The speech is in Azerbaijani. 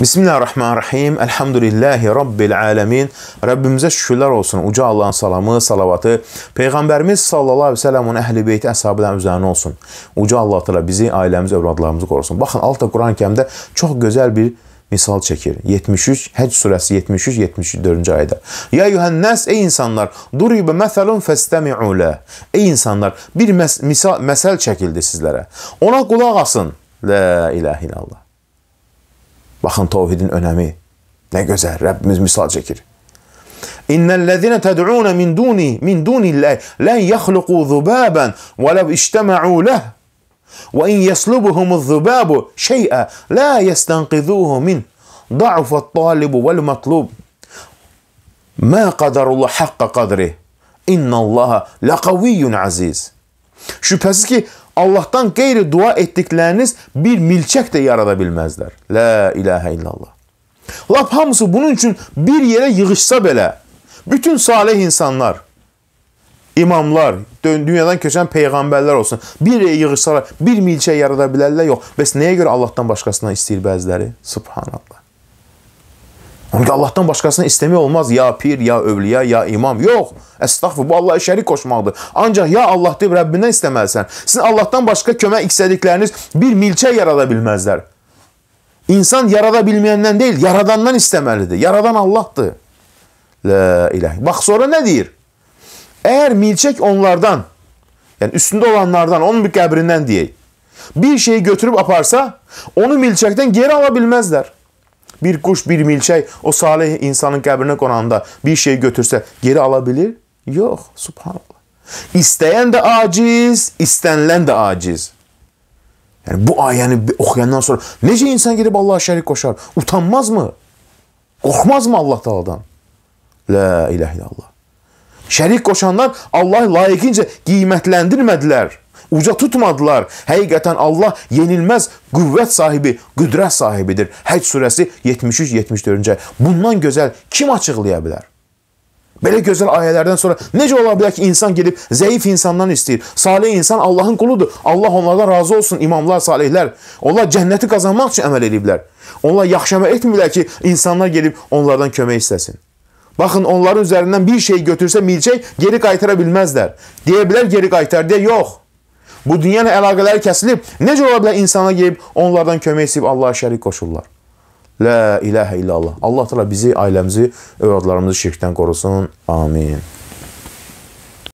Bismillahirrahmanirrahim. Elhamdülillahi Rabbil aləmin. Rəbbimizə şükürlər olsun. Uca Allahın salamı, salavatı peyğəmbərimiz sallallahu əleyhi və səlləmin əhli beyti əshabilərin üzərinə olsun. Uca Allah təala bizi, ailəmizi, övladlarımızı qorusun. Baxın, altta Quran-Kərimdə çox gözəl bir misal çəkir. 73 Həcc surəsi 73 74-cü ayədə. Ya yuhannas ey insanlar, durib məsalun fəstəmi'u la. Ey insanlar, bir məs misal məsəl çəkildi sizlərə. Ona qulaq asın. La ilahe illallah. Baxın tövhidin önəmi. Nə gözəl Rəbbimiz misal çəkir. İnnellezine ted'un min duni min dunillahi la yakhluqu zubaban ve law ijtama'u leh ve in yaslubuhumuz zubabu şey'a la yastanqizuhu min da'fa't talibu vel matlub. Ma qadarullah hakka qadri. İnnallaha laqaviyyun aziz. Şübhəsiz ki, Allahdan qeyri dua etdikləriniz bir milçək də yarada bilməzlər. La ilahə illallah. Lap hamısı bunun üçün bir yerə yığışsa belə, bütün salih insanlar, imamlar, dünyadan köçən peyğəmbərlər olsun, bir yerə yığışsalar, bir milçək yarada bilərlər, yox. Bəs nəyə görə Allahdan başqasından istəyir bəziləri? Subhanallah. Onu da Allahdan başqasına istəmək olmaz. Ya pir, ya övliya, ya imam. Yox. Əstəğfir. Bu Allah'a şərik qoşmaqdır. Ancaq ya Allah deyib Rəbbindən istəməlisən. Sizin Allahdan başqa kömək istədikləriniz bir milçə yarada bilməzlər. İnsan yarada bilməyəndən deyil, yaradandan istəməlidir. Yaradan Allahdır. La ilahe. Bax sonra nə deyir? Əgər milçək onlardan, yəni üstündə olanlardan, onun bir qəbrindən deyək, bir şeyi götürüb aparsa, onu milçəkdən geri ala bilməzlər bir quş, bir milçək o salih insanın qəbrinə qonanda bir şey götürsə geri ala bilir? Yox, subhanallah. İstəyən də aciz, istənilən də aciz. Yəni bu ayəni oxuyandan sonra necə insan gedib Allaha şərik qoşar? Utanmazmı? Qorxmazmı Allah Taala'dan? La ilahe illallah. Şərik qoşanlar Allah layiqincə qiymətləndirmədilər uca tutmadılar. Həqiqətən Allah yenilməz qüvvət sahibi, qüdrət sahibidir. Həc surəsi 73-74-cü. Bundan gözəl kim açıqlaya bilər? Belə gözəl ayələrdən sonra necə ola bilər ki, insan gedib zəif insandan istəyir? Salih insan Allahın quludur. Allah onlardan razı olsun imamlar, salihlər. Onlar cənnəti qazanmaq üçün əməl ediblər. Onlar yaxşı əməl etmirlər ki, insanlar gelib onlardan kömək istəsin. Baxın, onların üzərindən bir şey götürsə milçək, geri qaytara bilməzlər. Deyə bilər geri qaytar, deyə yox bu dünya ilə əlaqələri kəsilib, necə ola bilər insana gəlib onlardan kömək istəyib Allaha şərik qoşurlar? La ilahə illallah. Allah təala bizi, ailəmizi, övladlarımızı şirkdən qorusun. Amin.